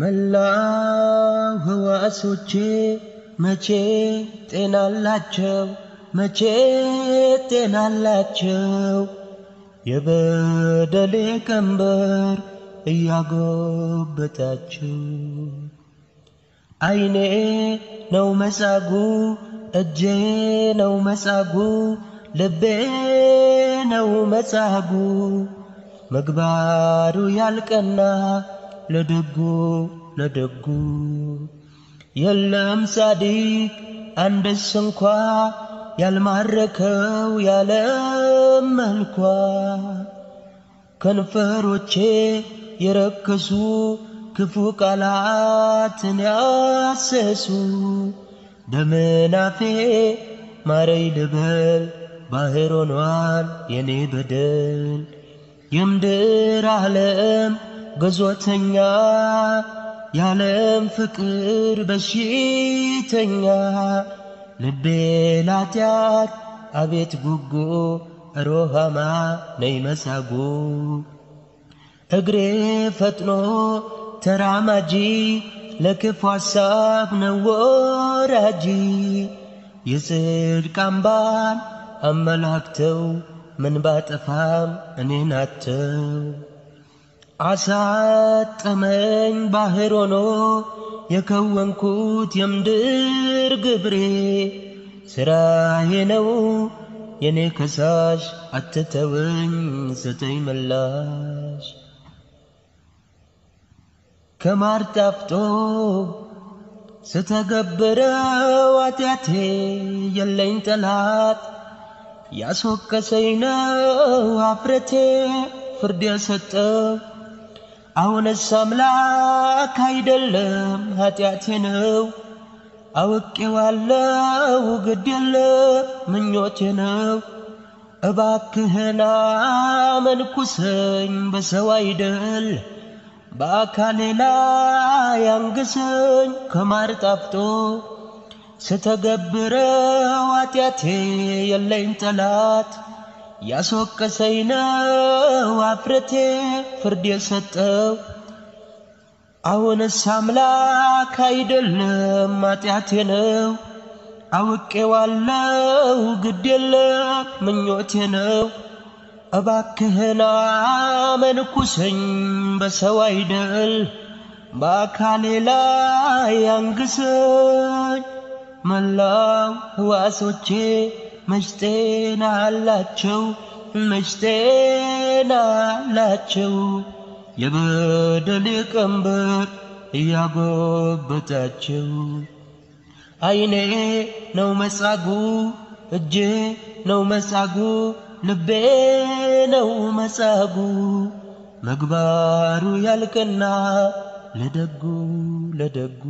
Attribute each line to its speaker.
Speaker 1: መላው ህዋሶቼ መቼ ጤናላቸው መቼ ጤናላቸው የበደሌ ቀንበር እያጎበታችው አይኔ ነው መጻጉ እጄ ነው መጻጉ ልቤ ነው መጻጉ ምግባሩ ያልቀና ለደጉ ለደጉ የለም ጻድቅ አንድስ እንኳ ያልማረከው ያለም መልኳ ከንፈሮቼ የረከሱ ክፉ ቃላትን ያሰሱ በመናፌ ማረይ ልበል ባህር ሆኗል የኔ በደል የምድር ዓለም ግዞተኛ ያለም ፍቅር በሽተኛ ልቤ ላትያት አቤት ጉጉ ሮሃማ ነይ መሳጉ እግሬ ፈጥኖ ተራማጂ ለክፉ ሐሳብ ነወራጂ የጽድቅ አምባን አመላክተው ምን ባጠፋም እኔ ናተው አሳጠመኝ ባህር ሆኖ የከወንኩት የምድር ግብሬ ስራዬ ነው የኔ ከሳሽ አትተወኝ ስጠኝ ምላሽ ከማር ጣፍጦ ስተገበረ ኃጢአቴ የለኝ ጠላት ያስወቀሰኝ ነው አፍረቴ ፍርድ የሰጠው አሁንስ አምላክ አይደለም ኃጢአቴ ነው አውቄዋለው ግድ የለም ምኞቴ ነው። እባክህና መንኩሰኝ በሰው አይደል በአካሌ ላይ ከማር ጣፍጦ ስተገብረው ኃጢአቴ የለኝ ጠላት ያስወቀሰኝ ነው አፍረቴ ፍርድ የሰጠው አሁንስ አምላክ አይደለም ኃጢአቴ ነው። አውቄዋለሁ ግድ የለም ምኞቴ ነው። እባክህን አመንኩሰኝ በሰው አይደል በአካሌ ላይ አንግሰኝ መላው ህዋሶቼ! መች አላቸው መች አላቸው የበደሌ ቀንበር እያጎበጣቸው አይኔ ነው መጻጉ እጄ ነው መጻጉ ልቤ ነው መጻጉ መግባሩ ያልቅና ለደጉ ለደጉ